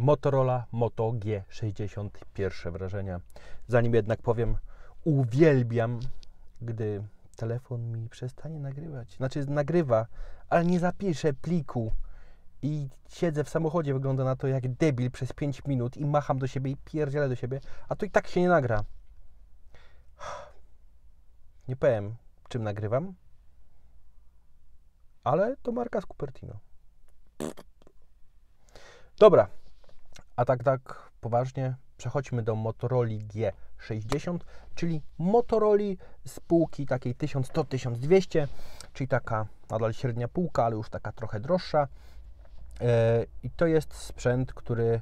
Motorola Moto G60 pierwsze wrażenia. Zanim jednak powiem, uwielbiam, gdy telefon mi przestanie nagrywać. Znaczy nagrywa, ale nie zapisze pliku i siedzę w samochodzie, wygląda na to jak debil przez 5 minut i macham do siebie i pierdzielę do siebie, a to i tak się nie nagra. Nie powiem, czym nagrywam, ale to marka z Cupertino. Dobra, a tak tak poważnie przechodźmy do Motorola G60, czyli Motorola spółki takiej 1100-1200, czyli taka nadal średnia półka, ale już taka trochę droższa. E, I to jest sprzęt, który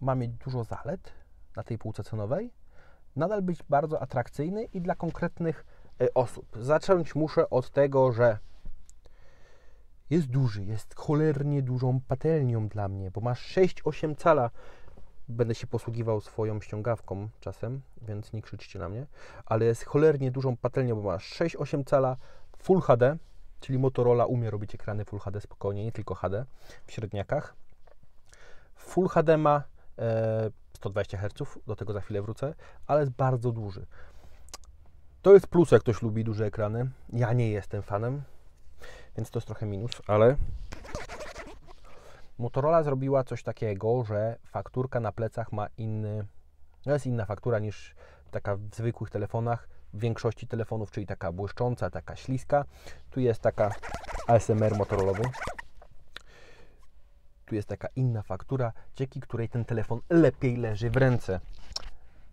ma mieć dużo zalet na tej półce cenowej, nadal być bardzo atrakcyjny i dla konkretnych e, osób. Zacząć muszę od tego, że jest duży, jest cholernie dużą patelnią dla mnie, bo ma 6-8 cala. Będę się posługiwał swoją ściągawką czasem, więc nie krzyczcie na mnie, ale jest cholernie dużą patelnią, bo ma 6-8 cala Full HD, czyli Motorola umie robić ekrany Full HD spokojnie, nie tylko HD w średniakach. Full HD ma e, 120 Hz, do tego za chwilę wrócę, ale jest bardzo duży. To jest plus, jak ktoś lubi duże ekrany. Ja nie jestem fanem, więc to jest trochę minus, ale Motorola zrobiła coś takiego, że fakturka na plecach ma inny, no jest inna faktura niż taka w zwykłych telefonach, w większości telefonów, czyli taka błyszcząca, taka śliska. Tu jest taka ASMR Motorola tu jest taka inna faktura, dzięki której ten telefon lepiej leży w ręce.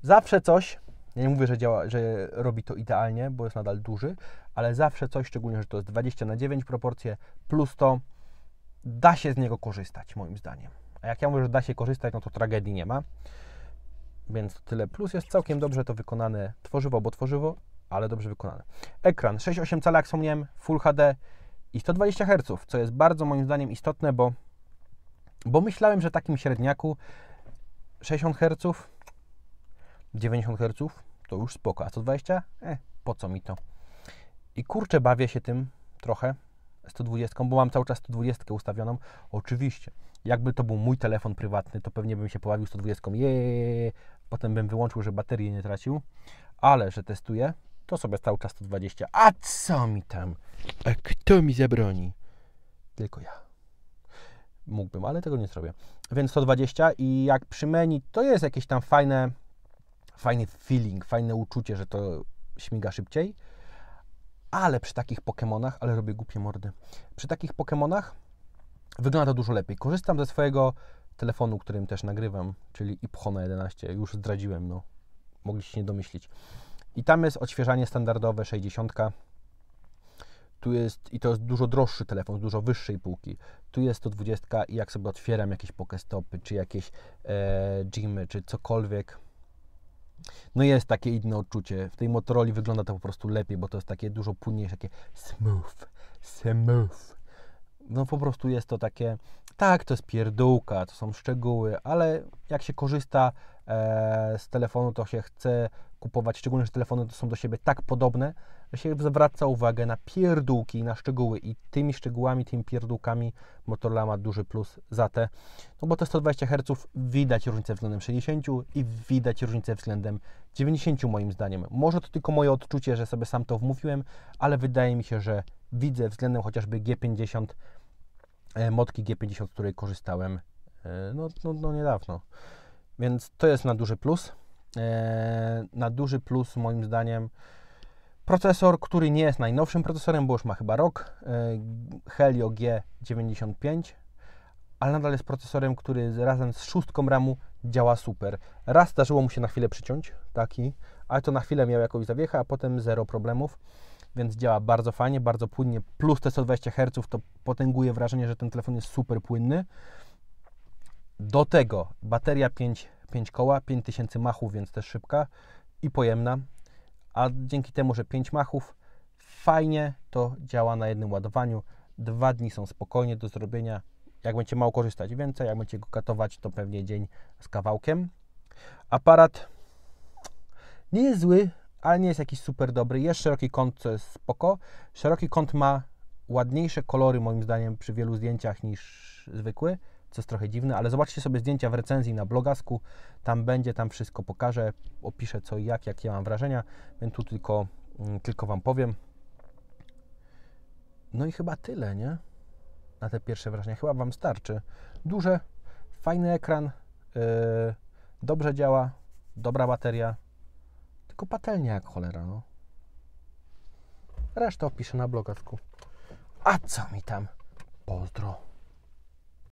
Zawsze coś, ja nie mówię, że, działa, że robi to idealnie, bo jest nadal duży, ale zawsze coś, szczególnie, że to jest 20 na 9 proporcje, plus to da się z niego korzystać, moim zdaniem. A jak ja mówię, że da się korzystać, no to tragedii nie ma. Więc to tyle. Plus jest całkiem dobrze to wykonane tworzywo, bo tworzywo, ale dobrze wykonane. Ekran 6,8 cala, jak wspomniałem, Full HD i 120 Hz, co jest bardzo moim zdaniem istotne, bo, bo myślałem, że takim średniaku 60 Hz, 90 Hz to już spoko. A 120? E, po co mi to? I kurczę, bawię się tym trochę 120, bo mam cały czas 120 ustawioną. Oczywiście, jakby to był mój telefon prywatny, to pewnie bym się poławił 120. Jeee, potem bym wyłączył, że baterię nie tracił. Ale że testuję, to sobie cały czas 120. A co mi tam? A kto mi zabroni? Tylko ja. Mógłbym, ale tego nie zrobię. Więc 120 i jak przy menu, to jest jakieś tam fajne fajny feeling, fajne uczucie, że to śmiga szybciej. Ale przy takich Pokémonach, ale robię głupie mordy. Przy takich Pokémonach wygląda to dużo lepiej. Korzystam ze swojego telefonu, którym też nagrywam, czyli Iphone 11. Już zdradziłem, no. Mogliście się nie domyślić. I tam jest odświeżanie standardowe 60. Tu jest, i to jest dużo droższy telefon, z dużo wyższej półki. Tu jest 120 i jak sobie otwieram jakieś pokestopy, czy jakieś e, gymy, czy cokolwiek, no jest takie inne odczucie. W tej Motorola wygląda to po prostu lepiej, bo to jest takie dużo płynniejsze, takie smooth, smooth. No po prostu jest to takie tak, to jest pierdółka, to są szczegóły, ale jak się korzysta e, z telefonu, to się chce kupować, szczególnie, że telefony to są do siebie tak podobne, że się zwraca uwagę na pierdółki, na szczegóły i tymi szczegółami, tymi pierdółkami Motorola ma duży plus za te, no bo te 120 Hz widać różnicę względem 60 i widać różnicę względem 90 moim zdaniem. Może to tylko moje odczucie, że sobie sam to wmówiłem, ale wydaje mi się, że widzę względem chociażby G50 E, motki G50, z której korzystałem e, no, no, no niedawno. Więc to jest na duży plus. E, na duży plus moim zdaniem procesor, który nie jest najnowszym procesorem, bo już ma chyba rok, Helio G95, ale nadal jest procesorem, który razem z szóstką RAMu działa super. Raz zdarzyło mu się na chwilę przyciąć, taki, ale to na chwilę miał jakąś zawiecha, a potem zero problemów więc działa bardzo fajnie, bardzo płynnie. Plus te 120 Hz to potęguje wrażenie, że ten telefon jest super płynny. Do tego bateria 5, 5 koła, 5000 machów, więc też szybka i pojemna. A dzięki temu, że 5 machów, fajnie to działa na jednym ładowaniu. Dwa dni są spokojnie do zrobienia. Jak będzie mało korzystać więcej, jak będzie go katować, to pewnie dzień z kawałkiem. Aparat nie jest zły, ale nie jest jakiś super dobry. Jest szeroki kąt, co jest spoko. Szeroki kąt ma ładniejsze kolory moim zdaniem przy wielu zdjęciach niż zwykły, co jest trochę dziwne, ale zobaczcie sobie zdjęcia w recenzji na blogasku, tam będzie, tam wszystko pokażę, opiszę co i jak, jakie mam wrażenia, więc tu tylko, mm, tylko Wam powiem. No i chyba tyle, nie? Na te pierwsze wrażenia, chyba Wam starczy. Duże, fajny ekran, yy, dobrze działa, dobra bateria, Patelnia jak cholera, no. Resztę opiszę na blogatku. A co mi tam? Pozdro.